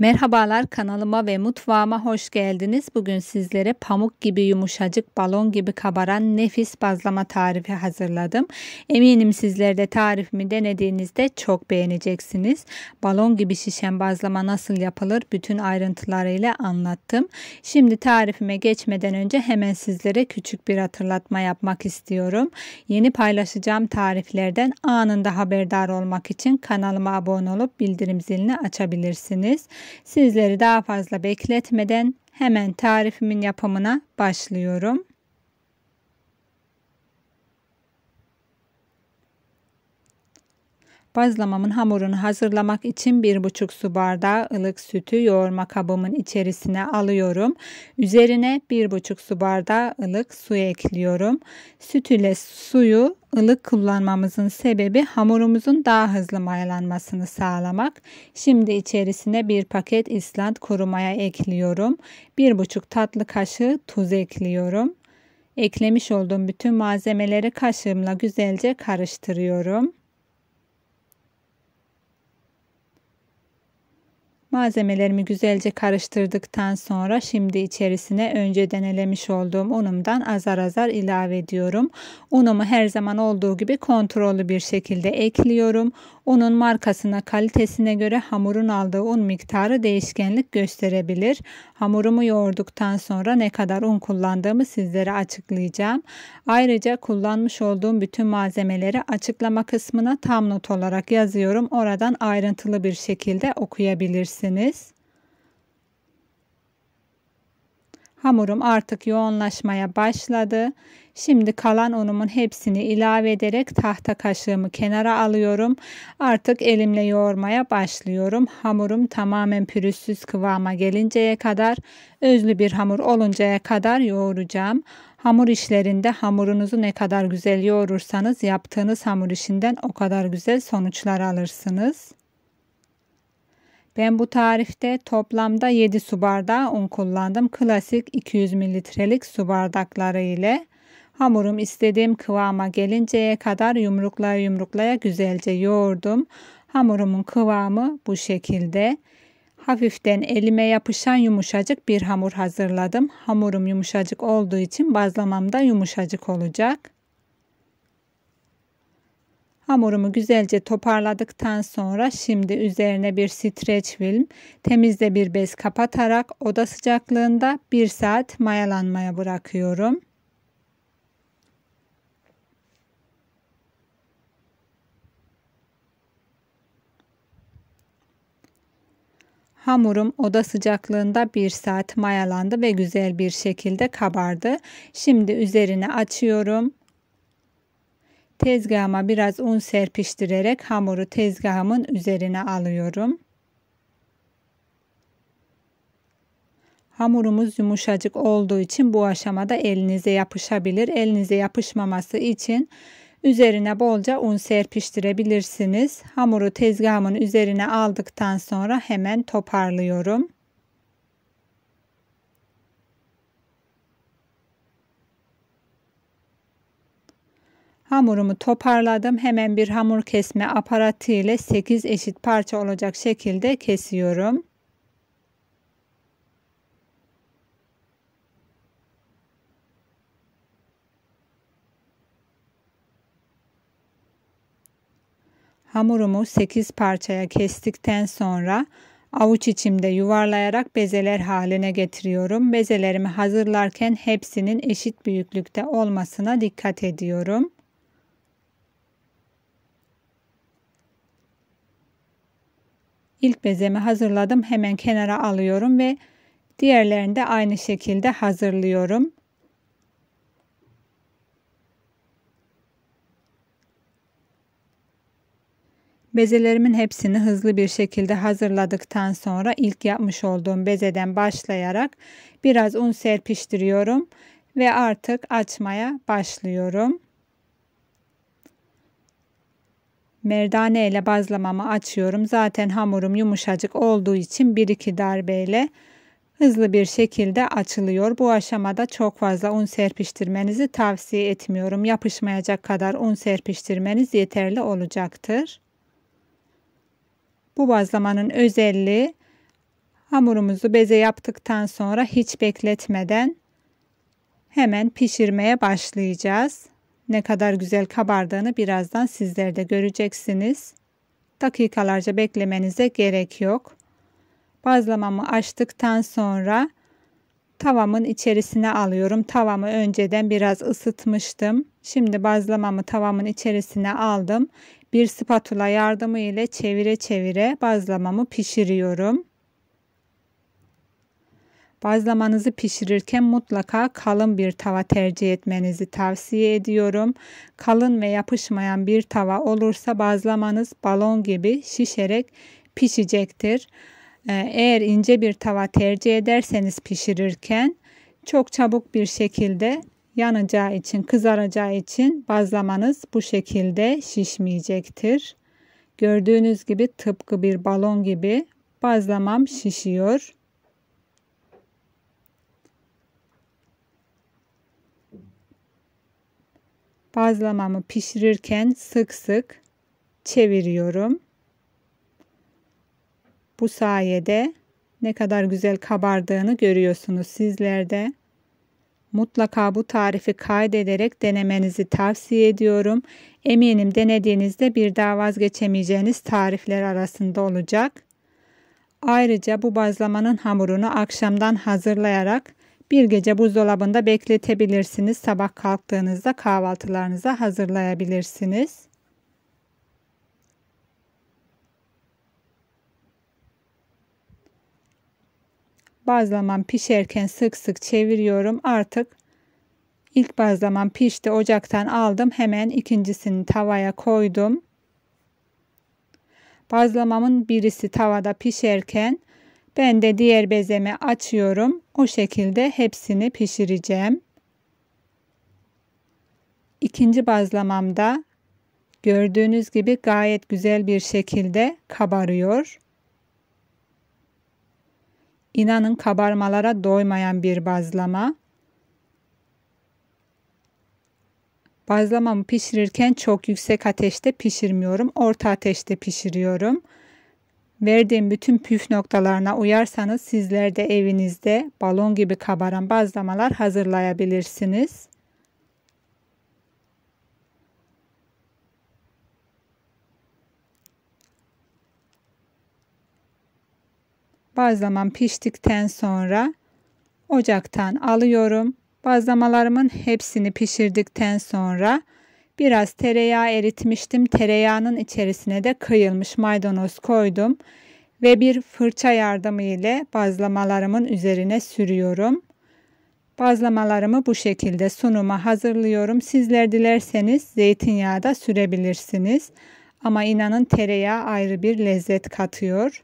Merhabalar kanalıma ve mutfağıma hoş geldiniz. Bugün sizlere pamuk gibi yumuşacık, balon gibi kabaran nefis bazlama tarifi hazırladım. Eminim sizler de tarifimi denediğinizde çok beğeneceksiniz. Balon gibi şişen bazlama nasıl yapılır bütün ayrıntılarıyla anlattım. Şimdi tarifime geçmeden önce hemen sizlere küçük bir hatırlatma yapmak istiyorum. Yeni paylaşacağım tariflerden anında haberdar olmak için kanalıma abone olup bildirim zilini açabilirsiniz. Sizleri daha fazla bekletmeden hemen tarifimin yapımına başlıyorum. Bazlamamın hamurunu hazırlamak için 1,5 su bardağı ılık sütü yoğurma kabımın içerisine alıyorum. Üzerine 1,5 su bardağı ılık su ekliyorum. Süt ile suyu ılık kullanmamızın sebebi hamurumuzun daha hızlı mayalanmasını sağlamak. Şimdi içerisine bir paket İsland kuru maya ekliyorum. 1,5 tatlı kaşığı tuz ekliyorum. Eklemiş olduğum bütün malzemeleri kaşığımla güzelce karıştırıyorum. Malzemelerimi güzelce karıştırdıktan sonra şimdi içerisine önce elemiş olduğum unumdan azar azar ilave ediyorum. Unumu her zaman olduğu gibi kontrollü bir şekilde ekliyorum. Unun markasına, kalitesine göre hamurun aldığı un miktarı değişkenlik gösterebilir. Hamurumu yoğurduktan sonra ne kadar un kullandığımı sizlere açıklayacağım. Ayrıca kullanmış olduğum bütün malzemeleri açıklama kısmına tam not olarak yazıyorum. Oradan ayrıntılı bir şekilde okuyabilirsiniz edebilirsiniz. Hamurum artık yoğunlaşmaya başladı. Şimdi kalan unumun hepsini ilave ederek tahta kaşığımı kenara alıyorum. Artık elimle yoğurmaya başlıyorum. Hamurum tamamen pürüzsüz kıvama gelinceye kadar, özlü bir hamur oluncaya kadar yoğuracağım. Hamur işlerinde hamurunuzu ne kadar güzel yoğurursanız yaptığınız hamur işinden o kadar güzel sonuçlar alırsınız. Ben bu tarifte toplamda 7 su bardağı un kullandım. Klasik 200 mililitrelik su bardakları ile hamurum istediğim kıvama gelinceye kadar yumruklaya yumruklaya güzelce yoğurdum. Hamurumun kıvamı bu şekilde. Hafiften elime yapışan yumuşacık bir hamur hazırladım. Hamurum yumuşacık olduğu için bazlamam da yumuşacık olacak. Hamurumu güzelce toparladıktan sonra şimdi üzerine bir streç film, temizde bir bez kapatarak oda sıcaklığında 1 saat mayalanmaya bırakıyorum. Hamurum oda sıcaklığında 1 saat mayalandı ve güzel bir şekilde kabardı. Şimdi üzerine açıyorum Tezgahıma biraz un serpiştirerek hamuru tezgahımın üzerine alıyorum. Hamurumuz yumuşacık olduğu için bu aşamada elinize yapışabilir. Elinize yapışmaması için üzerine bolca un serpiştirebilirsiniz. Hamuru tezgahımın üzerine aldıktan sonra hemen toparlıyorum. Hamurumu toparladım. Hemen bir hamur kesme aparatı ile 8 eşit parça olacak şekilde kesiyorum. Hamurumu 8 parçaya kestikten sonra avuç içimde yuvarlayarak bezeler haline getiriyorum. Bezelerimi hazırlarken hepsinin eşit büyüklükte olmasına dikkat ediyorum. İlk bezemi hazırladım. Hemen kenara alıyorum ve diğerlerini de aynı şekilde hazırlıyorum. Bezelerimin hepsini hızlı bir şekilde hazırladıktan sonra ilk yapmış olduğum bezeden başlayarak biraz un serpiştiriyorum ve artık açmaya başlıyorum. merdane ile bazlamamı açıyorum. Zaten hamurum yumuşacık olduğu için 1-2 darbeyle hızlı bir şekilde açılıyor. Bu aşamada çok fazla un serpiştirmenizi tavsiye etmiyorum. Yapışmayacak kadar un serpiştirmeniz yeterli olacaktır. Bu bazlamanın özelliği hamurumuzu beze yaptıktan sonra hiç bekletmeden hemen pişirmeye başlayacağız. Ne kadar güzel kabardığını birazdan sizler de göreceksiniz. Dakikalarca beklemenize gerek yok. Bazlamamı açtıktan sonra tavamın içerisine alıyorum. Tavamı önceden biraz ısıtmıştım. Şimdi bazlamamı tavamın içerisine aldım. Bir spatula yardımı ile çevire çevire bazlamamı pişiriyorum. Bazlamanızı pişirirken mutlaka kalın bir tava tercih etmenizi tavsiye ediyorum. Kalın ve yapışmayan bir tava olursa bazlamanız balon gibi şişerek pişecektir. Ee, eğer ince bir tava tercih ederseniz pişirirken çok çabuk bir şekilde yanacağı için, kızaracağı için bazlamanız bu şekilde şişmeyecektir. Gördüğünüz gibi tıpkı bir balon gibi bazlamam şişiyor. Bazlamamı pişirirken sık sık çeviriyorum. Bu sayede ne kadar güzel kabardığını görüyorsunuz sizlerde. Mutlaka bu tarifi kaydederek denemenizi tavsiye ediyorum. Eminim denediğinizde bir daha vazgeçemeyeceğiniz tarifler arasında olacak. Ayrıca bu bazlamanın hamurunu akşamdan hazırlayarak bir gece buzdolabında bekletebilirsiniz. Sabah kalktığınızda kahvaltılarınıza hazırlayabilirsiniz. Bazlamam pişerken sık sık çeviriyorum. Artık ilk bazlamam pişti. Ocaktan aldım. Hemen ikincisini tavaya koydum. Bazlamamın birisi tavada pişerken ben de diğer bezeme açıyorum. O şekilde hepsini pişireceğim. İkinci bazlamamda gördüğünüz gibi gayet güzel bir şekilde kabarıyor. İnanın kabarmalara doymayan bir bazlama. Bazlamamı pişirirken çok yüksek ateşte pişirmiyorum. Orta ateşte pişiriyorum. Verdiğim bütün püf noktalarına uyarsanız sizler de evinizde balon gibi kabaran bazlamalar hazırlayabilirsiniz. Bazlamam piştikten sonra ocaktan alıyorum. Bazlamalarımın hepsini pişirdikten sonra Biraz tereyağı eritmiştim. Tereyağının içerisine de kıyılmış maydanoz koydum. Ve bir fırça yardımı ile bazlamalarımın üzerine sürüyorum. Bazlamalarımı bu şekilde sunuma hazırlıyorum. Sizler dilerseniz zeytinyağı da sürebilirsiniz. Ama inanın tereyağı ayrı bir lezzet katıyor.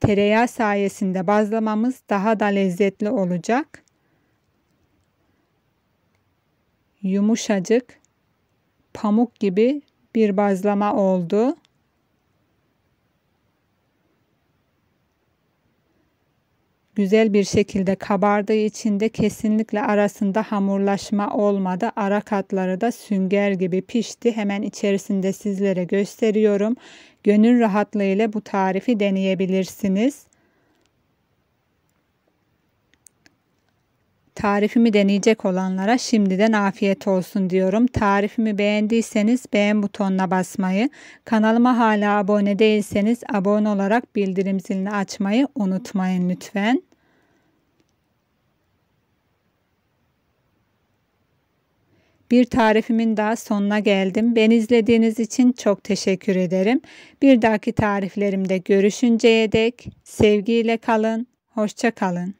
Tereyağı sayesinde bazlamamız daha da lezzetli olacak. yumuşacık, pamuk gibi bir bazlama oldu. Güzel bir şekilde kabardığı için de kesinlikle arasında hamurlaşma olmadı. Ara katları da sünger gibi pişti. Hemen içerisinde sizlere gösteriyorum. Gönül rahatlığıyla bu tarifi deneyebilirsiniz. Tarifimi deneyecek olanlara şimdiden afiyet olsun diyorum. Tarifimi beğendiyseniz beğen butonuna basmayı, kanalıma hala abone değilseniz abone olarak bildirim zilini açmayı unutmayın lütfen. Bir tarifimin daha sonuna geldim. Beni izlediğiniz için çok teşekkür ederim. Bir dahaki tariflerimde görüşünceye dek sevgiyle kalın, hoşça kalın.